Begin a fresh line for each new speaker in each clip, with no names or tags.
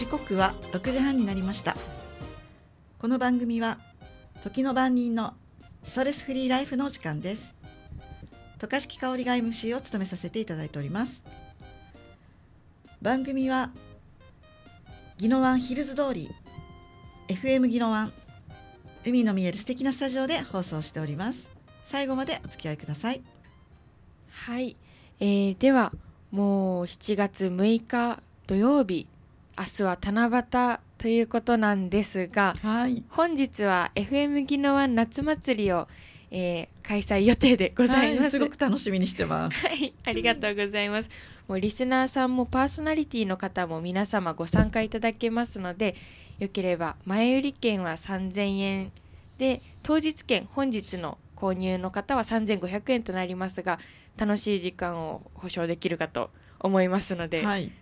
時刻は6時半になりましたこの番組は時の番人のストレスフリーライフの時間です渡嘉敷香織が MC を務めさせていただいております番組は宜野湾ヒルズ通り FM 宜野湾海の見える素敵なスタジオで放送しております最後までお付き合いくださいはい、えー、ではもう7月6日
土曜日明日は七夕ということなんですが、はい、本日は FM ギノワン夏祭りを、えー、開催予定でございます、はい、すごく
楽しみにしてます は
いありがとうございます、もうリスナーさんもパーソナリティの方も皆様ご参加いただけますのでよければ前売り券は3000円で当日券本日の購入の方は3500円となりますが楽しい時間を保証できるかと思いますので、はい、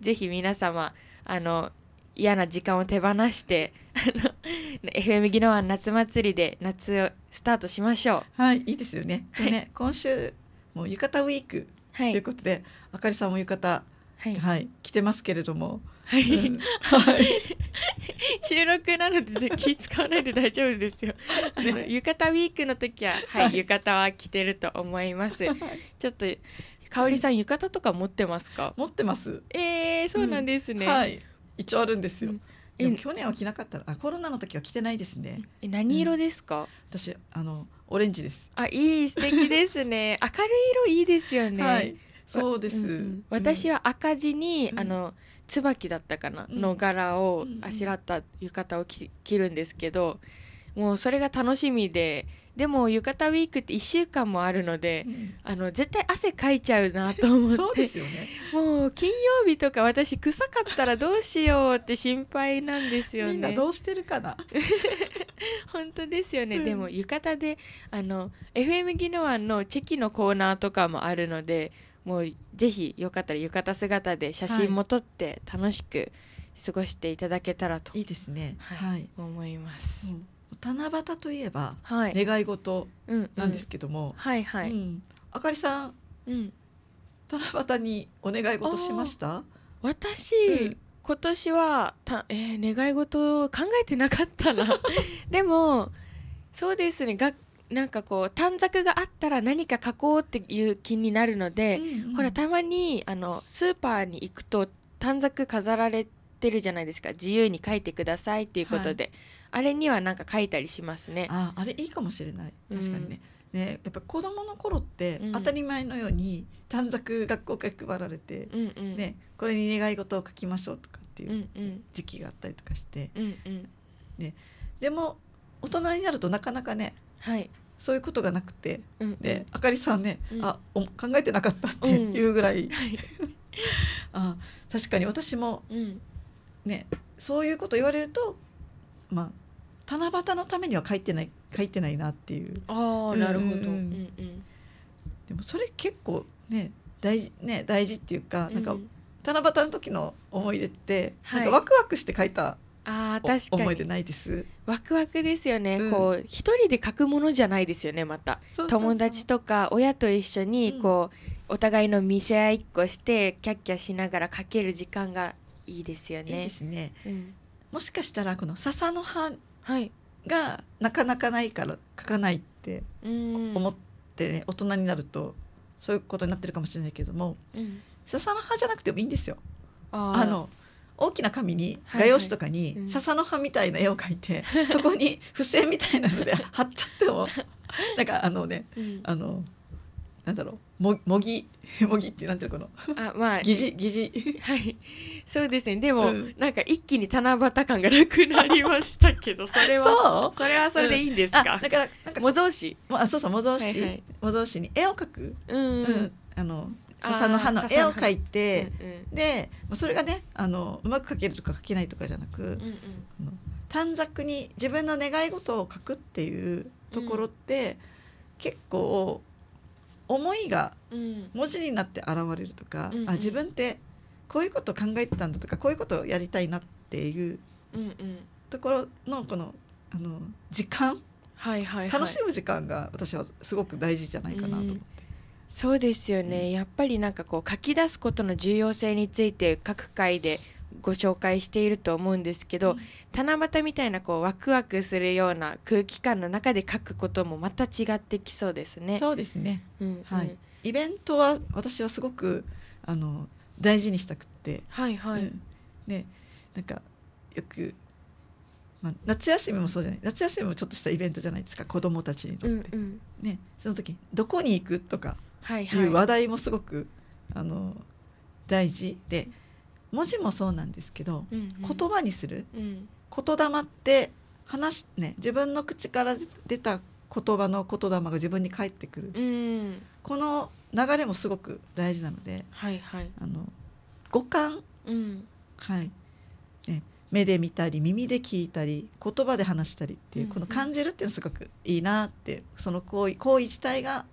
ぜひ皆様あの嫌な時間を手放して FM 技能案夏祭りで夏をスタートしましょう。はい、いいですよね。はい、ね
今週も浴衣ウィークということで、はい、あかりさんも浴衣はい、はい、てますけれども。はい、うん、は
い、収録なので気使わないで大丈夫ですよ。ね、浴衣ウィークの時は、はい、はい、
浴衣は着てる
と思います。ちょっと香織さん浴衣とか持ってますか持ってます
えー、そうなんですね、うんはい、一応あるんですよ、うん、去年は着なかったらあコロナの時は着てないですねえ何色ですか、うん、私あのオレンジです
あいい素敵ですね 明るい色いいですよね、はい、そうです、うんうん、私は赤地に、あの椿だったかな、の柄をあしらった浴衣を着るんですけど、もうそれが楽しみででも浴衣ウィークって1週間もあるので、うん、あの絶対汗かいちゃうなと思って ですよ、ね、もう金曜日とか私臭かったらどうしようって心配なんですよね。みんなどうしてるかな 本当ですよね、うん、でも浴衣であの FM 技能案のチェキのコーナーとかもあるのでもうぜひよかったら浴衣姿で写真も撮って楽しく過ごしていただけたらと、はい、いいで
すね、はい、はい、思います。うん七夕といえば、はい、願い事なんですけども、うんうん、はいはい、うん、あかりさん、うん、七夕にお願い事しました
私、うん、今年はた、えー、願い事を考えてなかったな でもそうですねがなんかこう短冊があったら何か書こうっていう気になるので、うんうん、ほらたまにあのスーパーに行くと短冊飾られてるじゃないですか自由に書いてくださいっていうことで。はいあれにはなんか書いたりしますね。あ
あれいいかもしれない確かにね。うん、ねやっぱ子供の頃って当たり前のように短冊学校から配られて、うんうん、ねこれに願い事を書きましょうとかっていう時期があったりとかして、うんうん、ねでも大人になるとなかなかね。はいそういうことがなくて、うんうであかりさんね、うん、あお考えてなかったっていうぐらい、うんはい、あ確かに私も、うん、ねそういうこと言われるとまあ、七夕のためには書いてない書いてないなっていう
ああなるほど、うんうん、
でもそれ結構ね大事ね大事っていうかなんか、うん、七夕の時の思い出って、はい、なんかワクワクして書いた
あ確かに思い出ないですワクワクですよね、うん、こう一人で書くものじゃないですよねまた友達とか親と一緒にこう、うん、お互いの見せ合いっこしてキャッキャしながら書け
る時間がいいですよね。いいですね、うん、もしかしたらこの笹の葉がなかなかないから書かないって思って、ね、大人になるとそういうことになってるかもしれないけども、うん、笹の葉じゃなくてもいいんですよ。あの大きな紙に画用紙とかに笹の葉みたいな絵を描いて、そこに付箋みたいなので貼っちゃっても なんかあのね、うん、あのなんだろうももぎ もぎってなんていうのかなあまあ 疑似疑似は
いそうですねでも、うん、なんか一気に七夕感がなく
なりましたけど
それはそそれはそれでいいんですか、うん、だからなんか模造紙あそうそう模造紙、はいはい、
模造紙に絵を描くうん、うん、あの笹の葉の絵を描いて、うんうん、でそれがねあのうまく描けるとか描けないとかじゃなく、うんうん、短冊に自分の願い事を書くっていうところって、うん、結構思いが文字になって現れるとか、うん、あ自分ってこういうこと考えてたんだとかこういうことをやりたいなっていうところのこのあの時間、はいはい、楽しむ時間が私はすごく大事じゃないかなと思って。うん
そうですよね、うん、やっぱりなんかこう書き出すことの重要性について各回でご紹介していると思うんですけど、うん、七夕みたいなこうワクワクするような空気感の中で書くこともまた違ってきそうですね。そうです
ね、うん、はい、イベントは私はすごくあの大事にしたくて、はいはい、うん、ねなんかよく、まあ、夏休みもそうじゃない夏休みもちょっとしたイベントじゃないですか子どもたちにとって、うんうん、ね、その時どこに行くとかいう話題もすごく、はいはい、あの大事で。う文字もそうなんですけど、うんうん、言葉にする、うん、言霊って話ね自分の口から出た言葉の言霊が自分に返ってくる、うん、この流れもすごく大事なので、はいはい、あの五感、うん、はいね、目で見たり耳で聞いたり言葉で話したりっていう、この感じるっていうのすごくいいなってその行為行為自体が、は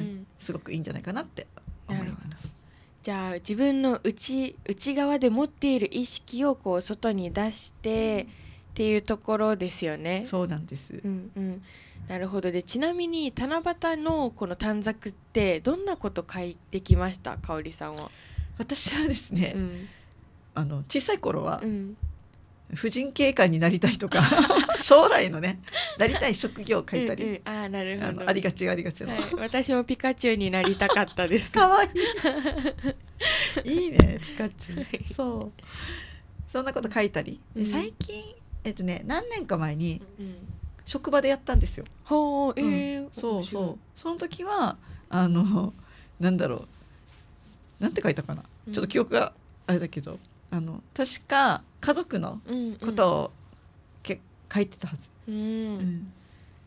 い、すごくいいんじゃないかなって思います。じゃあ自分の
内内側で持っている意識をこう外に出して、っていうところですよね。そうなんです。うん、うん、なるほどでちなみに七夕のこの短冊ってどんなこと書いてきました香里さんは。私はですね、うん、
あの小さい頃は、うん、婦人警官になりたいとか 将来のねなりたい職業を書いたり、うんうん、
あなるほどありがちありがちの、はい、私もピカチュウになりたかったです かわいい いいねピ
カチュウ、はい、そうそんなこと書いたり、うん、最近えっとね何年か前に、職場でやったんですよ。はうええーうん、そうそうその時はあのなんだろうなんて書いたかな、ちょっと記憶があれだけどあの確か家族のことをけ
書いてたはず。うん、うん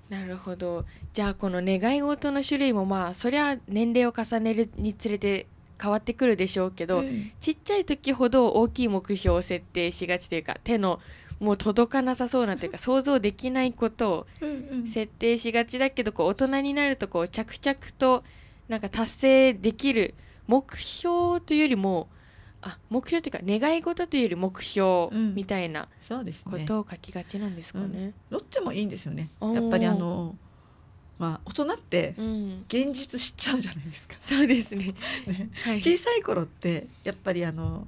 なるほどじゃあこの願い事の種類もまあそりゃ年齢を重ねるにつれて変わってくるでしょうけど、うん、ちっちゃい時ほど大きい目標を設定しがちというか手のもう届かなさそうなというか 想像できないことを設定しがちだけどこう大人になるとこう着々となんか達成できる目標というよりもあ目標というか願い事というより目標みたいなことを書きがちなんで
すかね。うん、ねうん、どっちもいいんですよね。やっぱりあのまあ、大人って現実知っちゃうじゃないですか、うん、そうですね ね、はい、小さい頃ってやっぱりあの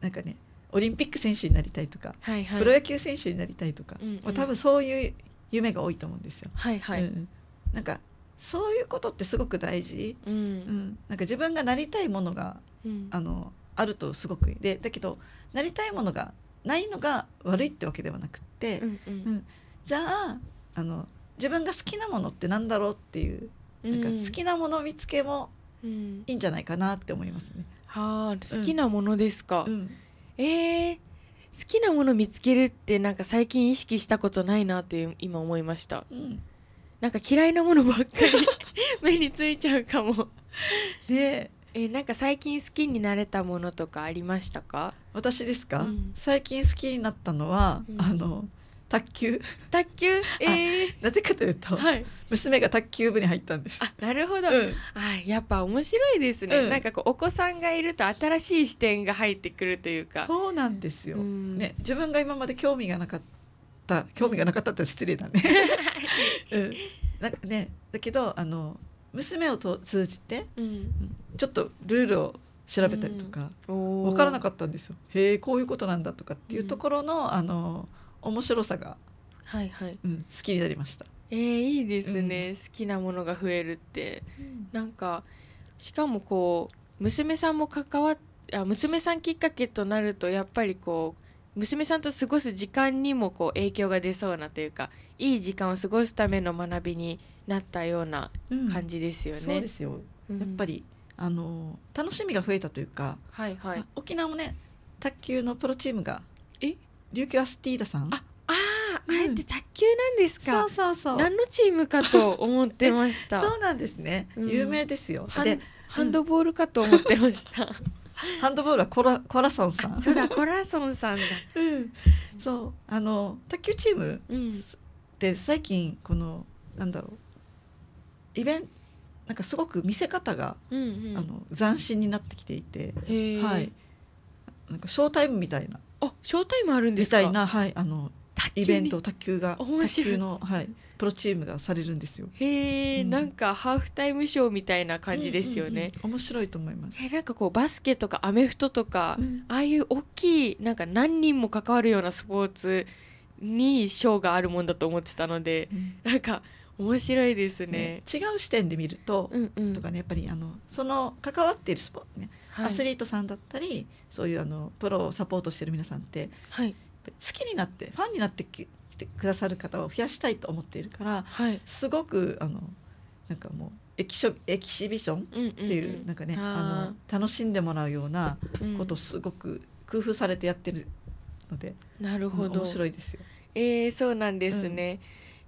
なんかねオリンピック選手になりたいとか、はいはい、プロ野球選手になりたいとか、うんうん、多分そういう夢が多いと思うんですよ。はいはい、うん、なんかそういうことってすごく大事、うん、うん、なんか自分がなりたいものが、うん、あのあるとすごくいいでだけどなりたいものがないのが悪いってわけではなくって、うん、うんうん、じゃああの自分が好きなものってなんだろうっていうなんか好きなもの見つけもいいんじゃないかなって思いますね。はあ好
きなものですか、うん、えー、好きなもの見つけるってなんか最近意識したことないなって今思いました。うんなんか嫌いなものばっかり 目についちゃうかもねえなんか最近好きになれたもの
とかありましたか私ですか、うん、最近好きになったのは、うん、あの卓球卓球えー、なぜかというと、はい、娘が卓球部に入ったん
ですあなるほど、うん、あやっぱ面白いですね、うん、なんかこうお子さんがいると新しい視点が入ってくるというかそう
なんですよ、ね自分が今まで興味がなかったった興味がなかったって失礼だね、うん、なんかねだけどあの娘をと通じて、うん、ちょっとルールを調べたりとか、うん、分からなかったんですよ。へえこういうことなんだとかっていうところの、うん、あの面白さが、はいはいうん、好きになりました。
えー、いいですね、うん、好きなものが増えるって、うん、なんかしかもこう娘さんも関わっあ娘さんきっかけとなるとやっぱりこう娘さんと過ごす時間にもこう影響が出そうなというかいい時間を過ごすための学びになったような感じ
ですよね。うん、そうですよ、やっぱりあの楽しみが増えたというか、はいはい、沖縄もね卓球のプロチームがえ琉球アスティーダさんあああれって卓球なんですか、うん、そうそうそう何のチームかと思ってました そうなんですね、有名ですよ、うん、でハンドボールかと思ってました ハンドボールはコラコラソンさんそうだコラソンさんだ、うん、そうあの卓球チームで、最近このなんだろうイベントなんかすごく見せ方が、うんうん、あの斬新になってきていて、はい、なんかショータイムみたいなあショータイムあるんですみたいな、はい、あのイベント卓球が卓球の、はい、プロチームがされるんですよ
へえ、うん、なんかハーフタイムショーみたいな感じですよね、うんうんうん、面白いと思いますえなんかこ
うバスケとかアメフ
トとか、うん、ああいう大きいなんか何人も関わるようなスポーツにショーがあるもんだと思ってたので、うん、なんか面白いですね、ね、違う視点
で見ると、うんうん、とかねやっぱりあのその関わっているスポーツね、はい、アスリートさんだったりそういうあのプロをサポートしてる皆さんって、はい好きになってファンになってきてくださる方を増やしたいと思っているから、はい、すごくあのなんかもうエキシエキシビションっていううんうん、なんかねあの楽しんでもらうようなことをすごく工夫されてやってるので、
うん、なるほど面白いですよ。えー、そうなんですね。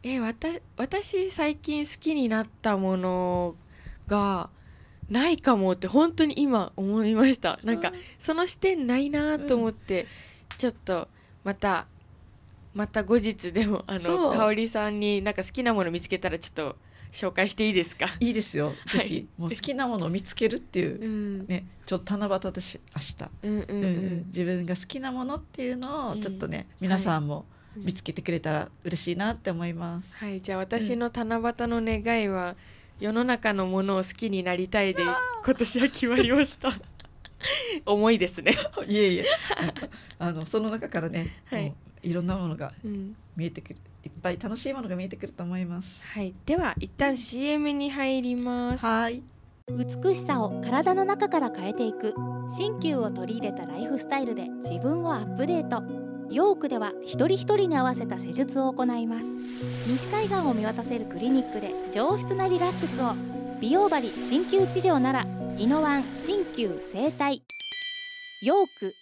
うん、えー、わた私最近好きになったものがないかもって本当に今思いました。なんかその視点ないなと思って、ちょっとまたまた後日でもあの香里さんになんか好きなもの見つけたらちょっと紹介していいですか
いいですよぜひ、はい、もう好きなものを見つけるっていう、うん、ねちょっと七夕だし明日、うんう
ん、うん
自分が好きなものっていうのをちょっとね、皆さんも見つけてくれたら嬉しいなって思います、はいじゃあ私の
七夕の願いは、世の中のものを好きになり
たいで今年は決まりました 重いですね いえいえあのその中からね、はい、いろんなものが見えてくる、うん、いっぱい楽しいものが見えてくると思いますはいでは一旦 CM に入
りますはい美しさを体の中から変えていく鍼灸を取り入れたライフスタイルで自分をアップデートヨークでは一人一人に合わせた施術を行います西海岸を見渡せるクリニックで上質なリラックスを美容針鍼灸治療なら「宜野湾新旧生態ヨーク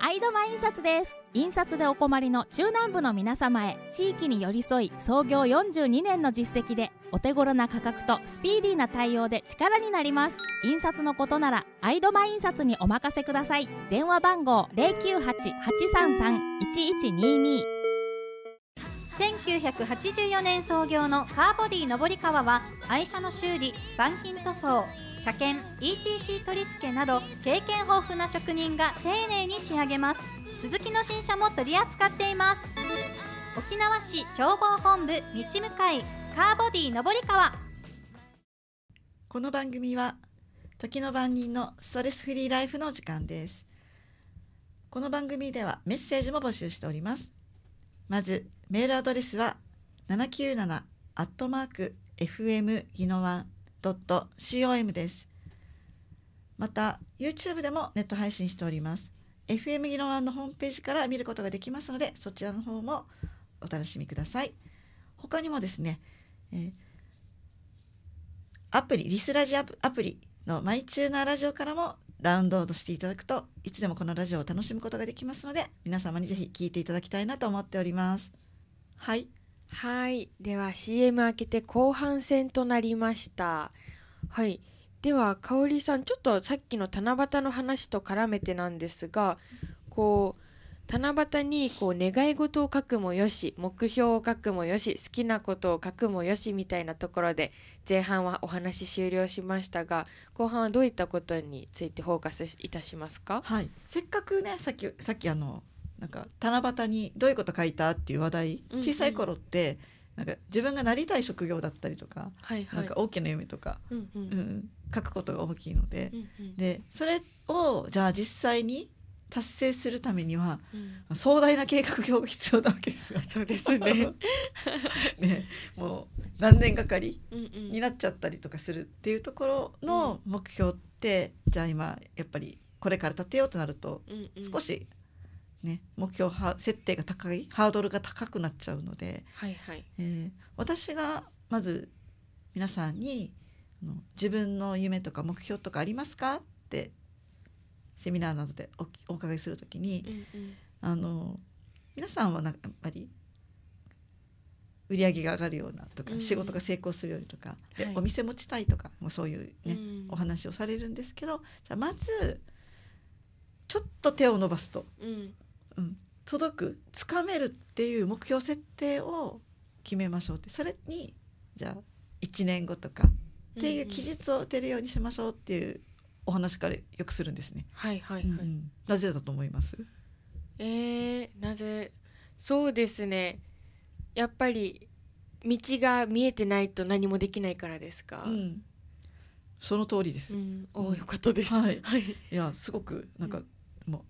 アイドマ印刷です印刷でお困りの中南部の皆様へ地域に寄り添い創業42年の実績でお手頃な価格とスピーディーな対応で力になります印刷のことならアイドマ印刷にお任せください電話番号098-833-1122
1984年創業のカーボディ上り川は愛車の修理板金塗装車検 ETC 取り付けなど経験豊富な職人が丁寧に仕上げます鈴木の新車も取り扱っています沖縄市消防本部道向かいカーボディ上り川この番組は時の番人のストレスフリーライフの時間ですこの番組ではメッセージも募集しておりますまずメールアドレスは七九七アットマーク fm ギノワンドット com です。また YouTube でもネット配信しております。FM ギノワンのホームページから見ることができますので、そちらの方もお楽しみください。他にもですね、えー、アプリリスラジアプアプリのマイチューナーラジオからもダウンロードしていただくといつでもこのラジオを楽しむことができますので皆様にぜひ聞いていただきたいなと思っておりますはいはいでは CM 明けて後半
戦となりましたはいでは香里さんちょっとさっきの七夕の話と絡めてなんですがこう七夕にこう願い事を書くもよし目標を書くもよし好きなことを書くもよしみたいなところで前半はお話終了しましたが後半はどういったことについてフォーカ
スいたしますか、はい、せっかくねさっきさっきあのなんか七夕にどういうこと書いたっていう話題小さい頃って、うんうんなんか自分がなりたい職業だったりとか、はいはい、なんか大きな夢とか、うん、うんうん、書くことが大きいので、うんうん、でそれをじゃあ実際に達成するためには、うん、壮大な計画表が必要なわけですよ。そうですね ねもう何年がかりになっちゃったりとかするっていうところの目標って、うん、じゃあ今やっぱりこれから立てようとなると、少しね、目標設定が高いハードルが高くなっちゃうので、はいはいえー、私がまず皆さんに「自分の夢とか目標とかありますか?」ってセミナーなどでお伺いするときに、うんうん、あの皆さんはなんかやっぱり売り上げが上がるようなとか、うん、仕事が成功するようにとか、で、はい、お店持ちたいとかもそういうね、うん、お話をされるんですけどじゃあまずちょっと手を伸ばすと、うん、うん、届くつかめるっていう目標設定を決めましょうってそれにじゃあ1年後とかっていう期日を打てるようにしましょうっていうお話からよくするんですね。はいはいはい。うん、なぜだと思います？えー、なぜ
そうですね。やっぱり道が見えてないと何もできないからですか。う
ん、その通りです。うん、およかったです。はい。はい、いやすごくなんか、もう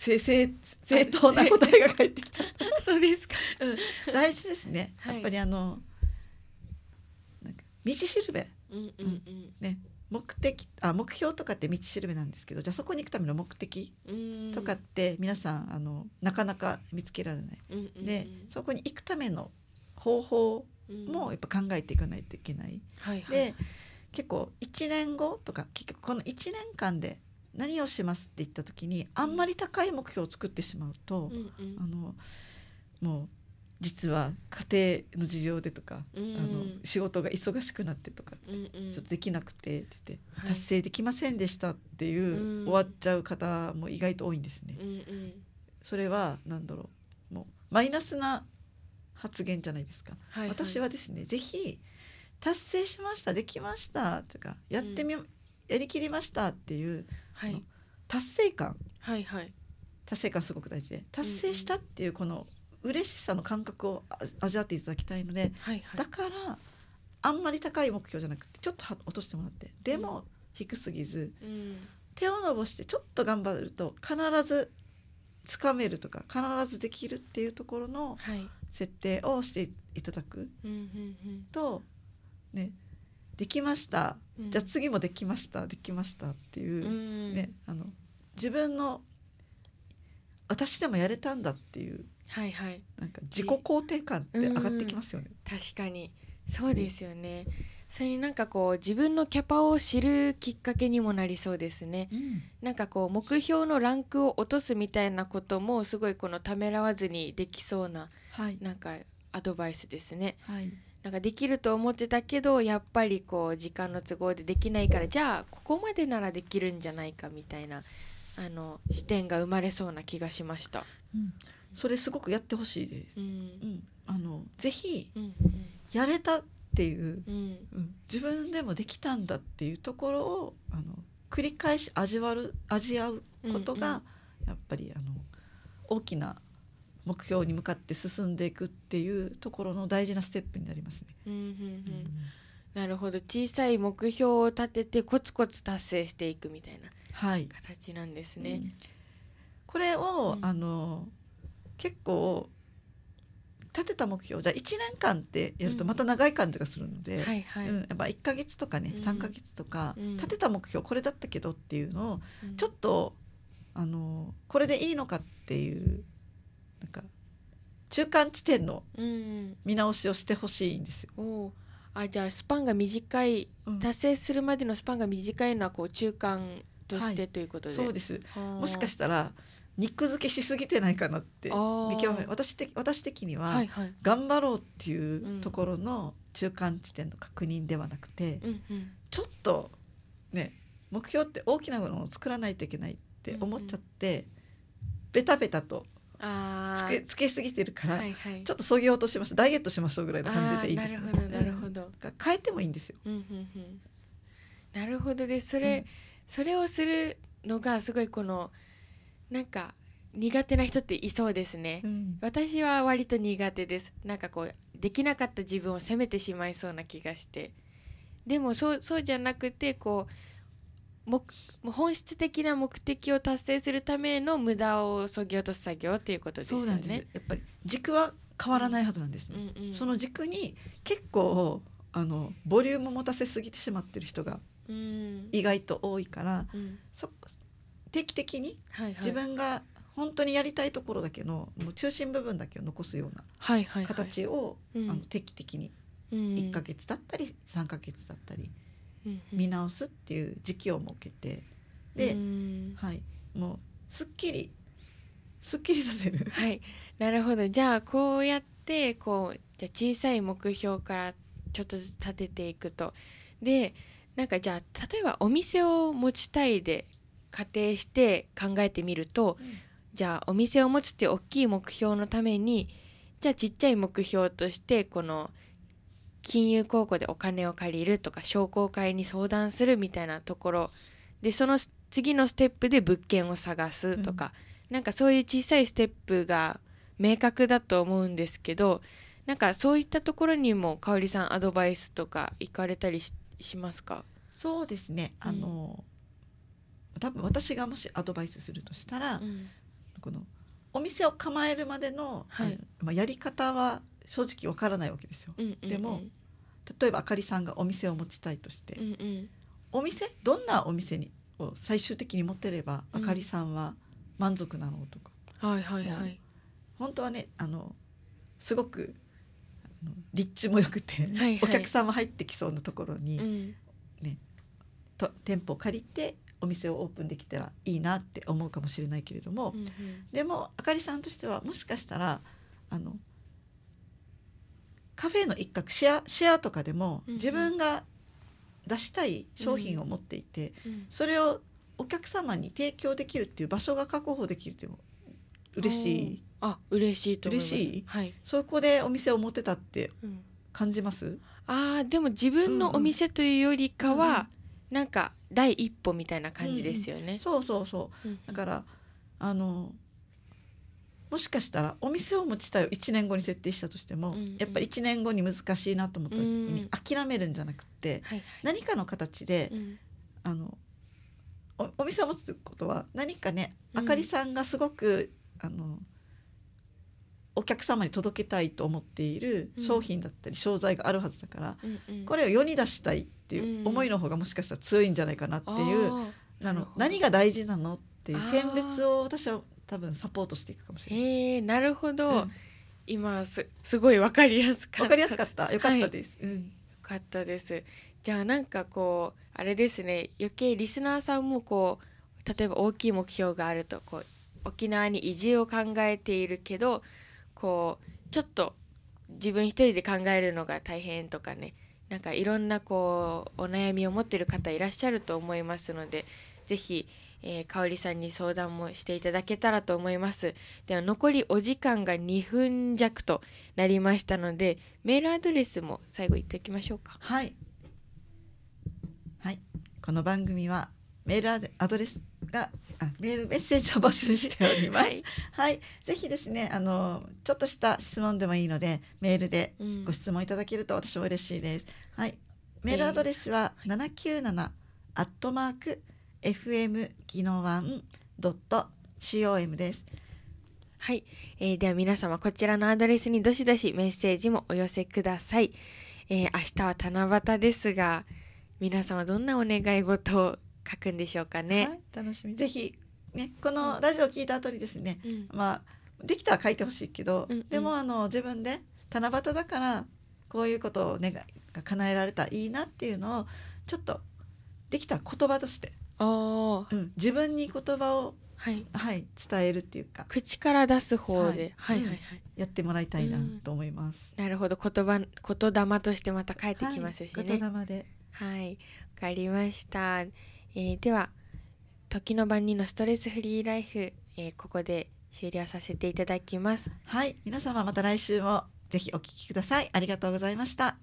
正正正当な答えが返ってきた。そうですか。うん、大事ですね。やっぱりあの、道しるべ。うんうんうん。ね。目的あ目標とかって道しるべなんですけどじゃあそこに行くための目的とかって皆さんあのなかなか見つけられない、うんうんうん、でそこに行くための方法もやっぱ考えていかないといけない。はいはい、で結構1年後とか結局この1年間で何をしますって言った時にあんまり高い目標を作ってしまうと、うんうん、あのもう実は家庭の事情でとか、うん、あの仕事が忙しくなってとかて、うんうん、ちょっとできなくてってて、はい、達成できませんでしたっていう、うん、終わっちゃう方も意外と多いんです
ね。うんうん、
それは何だろうもうマイナスな発言じゃないですか。はいはい、私はですねぜひ達成しましたできましたとかやってみ、うん、やりきりましたっていう、はい、達成感、はいはい、達成感すごく大事で達成したっていうこの嬉しさの感覚を味わっていただきたいので、はいはい、だからあんまり高い目標じゃなくてちょっと落としてもらってでも低すぎず、うん、手を伸ばしてちょっと頑張ると必ずつかめるとか必ずできるっていうところの設定をしていただくと、ね、できました、うん、じゃあ次もできましたできましたっていう、ね、あの自分の私でもやれたんだっていうはいはい、なんか自己肯定感って上がってきますよね。
確かにそうですよね、それになんかこう自分のキャパを知るきっかけにもなりそうですね、うん、なんかこう目標のランクを落とすみたいなこともすごいこのためらわずにできそうな、はい、なんかアドバイスですね、はい、なんかできると思ってたけどやっぱりこう時間の都合でできないからじゃあここまでならできるんじゃないかみたいなあの視点が生まれそうな気がしました。うんそれすごくやって
ほしいです。うん、あのぜひやれたっていう、うん自分でもできたんだっていうところをあの繰り返し味わる味合うことが、やっぱりあの大きな目標に向かって進んでいくっていうところの大事なステップになりますね。
うんうんうん、なるほど小さい目標を立ててコツコツ達成していくみたい
な形なんですね。はいうん、これを、うん、あの結構立てた目標じゃあ1年間ってやるとまた長い感じがするので、うんはいはいうん、やっぱ1か月とかね、3か月とか、立てた目標これだったけどっていうのをちょっと、あのこれでいいのかっていうなんか中間地点の見直しをしてほしいんですよ。あじゃあスパ
ンが短い達成するまでのスパンが短いのはこう中間としてということで、はい、そうですもしかし
たら肉付けしすぎてないかなって見極め私的私的には、頑張ろうっていうところの中間地点の確認ではなくて、うんうん、ちょっとね目標って大きなものを作らないといけないって思っちゃって、うんうん、ベタベタと
つけつけすぎてるから、はいはい、ち
ょっとそぎ落としましょうダイエットしましょうぐらいの感じでいいです、なるほどなるほど、変えてもいいんですよ、
うんうんうん、なるほどでそれ、うん、それをするのがすごいこのなんか苦手な人っていそうですね、うん、私は割と苦手ですなんかこうできなかった自分を責めてしまいそうな気がしてでもそうそうじゃなくてこうも本質的な目的を達成するための無駄を削ぎ落とす作業っていうことですよね
やっぱり軸は変わらないはずなんです、ねうんうんその軸に結構あのボリューム持たせすぎてしまってる人が意外と多いから、うん、そ定期的に自分が本当にやりたいところだけのもう中心部分だけを残すような形を、あの定期的に1か月だったり3か月だったり見直すっていう時期を設けてで、はい、もうすっきりすっきりさせる。はい、なるほどじ
ゃあこうやってこうじゃ小さい目標からちょっとずつ立てていくと。でなんかじゃあ例えばお店を持ちたいで仮定して考えてみると、うん、じゃあお店を持つって大きい目標のためにじゃあちっちゃい目標としてこの金融公庫でお金を借りるとか商工会に相談するみたいなところでその次のステップで物件を探すとか、うん、なんかそういう小さいステップが明確だと思うんですけどなんかそういったところにも香里さんアドバイスとか行か
れたりしますかそうですねあの、うん多分私がもしアドバイスするとしたら、うん、このお店を構えるまでのはい、まあ、やり方は正直わからないわけですよ。うんうんうん、でも例えばあかりさんがお店を持ちたいとして、うんうん、お店どんなお店にを最終的に持てれば、あかりさんは満足なのとか、はいはいはい、本当はねあのすごく立地も良くて、はいはい、お客さんも入ってきそうなところに、うん、ね、と店舗を借りてお店をオープンできたらいいなって思うかもしれないけれども、うんうん、でもあかりさんとしてはもしかしたらあのカフェの一角シェアシェアとかでも自分が出したい商品を持っていて、うんうん、それをお客様に提供できるっていう場所が確保できるっていう嬉しい。あ嬉しいと嬉しい、はい、そこでお店を持ってたって感じます、うん、あでも自分
のお店というよりかは、なんか第一歩みたいな感じですよね。ううん、そうそ
うそう。うんだからあのもしかしたらお店を持ちたいを1年後に設定したとしても、うんうん、やっぱ1年後に難しいなと思った時に諦めるんじゃなくて、うんうん、何かの形で、はいあのおお店を持つことは何かね、あかりさんがすごく、あの。お客様に届けたいと思っている商品だったり商材があるはずだから、うんこれを世に出したいっていう思いの方がもしかしたら強いんじゃないかなっていうあの何が大事なのっていう選別を私は多分サポートしていくかもしれない。えー、なるほど、うん、
今すすごいわかりやすかった。わかりやすかった。よかったです。はい、うん、よかったです。じゃあなんかこうあれですね余計リスナーさんもこう例えば大きい目標があるとこう沖縄に移住を考えているけどこうちょっと自分一人で考えるのが大変とかねなんかいろんなこうお悩みを持ってる方いらっしゃると思いますので是非、えかおりさんに相談もしていただけたらと思いますでは残りお時間が2分弱となりましたのでメールアドレスも最後言っておきましょうかはい、
はい、この番組はメールアドレスがあメールメッセージを募集しております。はい、はい、ぜひですねあのちょっとした質問でもいいのでメールでご質問いただけると私も嬉しいです。うん、はい、メールアドレスは七九七アットマーク fm 技能ワンドット com です。はい、えー、では皆様こちら
のアドレスにどしどしメッセージもお寄せください。えー、明日は七夕ですが皆様どんなお願い事を書くんでしょうかね。はい、
楽しみぜひねこのラジオを聞いた後にですね、うん、まあできたら書いてほしいけど、うんうん、でもあの自分で七夕だからこういうことを願いが叶えられたらいいなっていうのをちょっとできたら言葉として、うん、自分に言葉をはい、はい、伝えるっていうか口から出す方で、はい、はいはい、やってもらいたいなと思います、
うん、なるほど言葉言霊としてまた帰ってきますしね、はい、言霊ではいわかりましたえー、では時の番人のストレスフリーライフ、えー、ここで終了させていただきますはい皆様
また来週もぜひお聞きくださいありがとうございました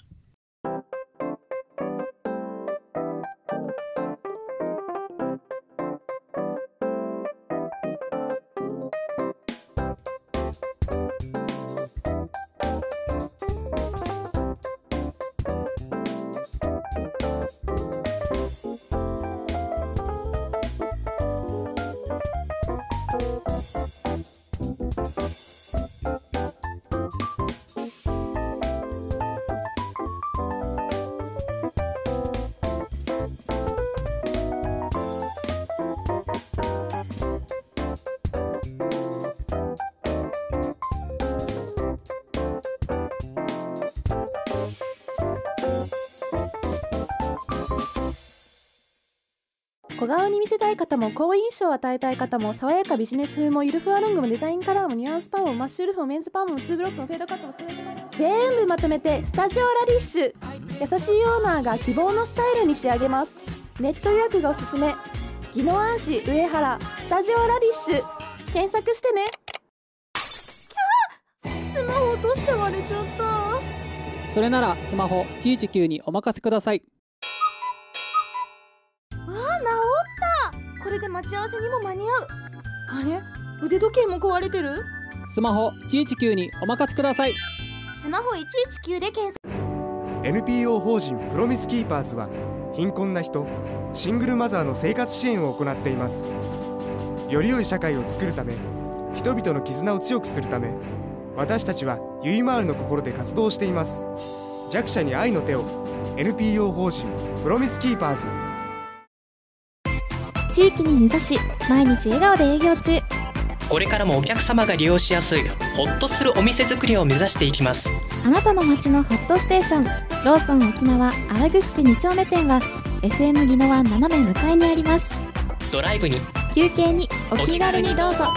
小顔に見せたい方も好印象を与えたい方も爽やかビジネス風もゆるふわロングもデザインカラーもニュアンスパンもマッシュルフもメンズパンもツー
ブロックもフェードカットもストレート
も全部まとめてスタジオラディッシュ優しいオーナーが希望のスタイルに仕上げますネット予約がおすすめ宜野湾市上原スタジオラディッシュ検索してねスマホ落として割れちゃった
それならスマホ119にお任せください
待ち合わせにも間に合うあれ腕時計も壊れてる
スマホ119にお
任せくださいスマホ119で検索 NPO 法人プロミスキーパーズは貧困な人シングルマザーの生活支援を行っていますより良い社会を作るため人々の絆を強くするため私たちはゆいまーるの心で活動しています弱者に愛の手を NPO 法人プロミスキーパーズ
地域に根ざし毎日笑顔で営業中
これからもお客様が利用しやすいホッとするお店づくりを目指していきます
あなたの街のホットステーションローソン沖縄アラグスク2丁目店は FM ギノワン斜め向かいにありますドライブに休憩にお気軽にどうぞ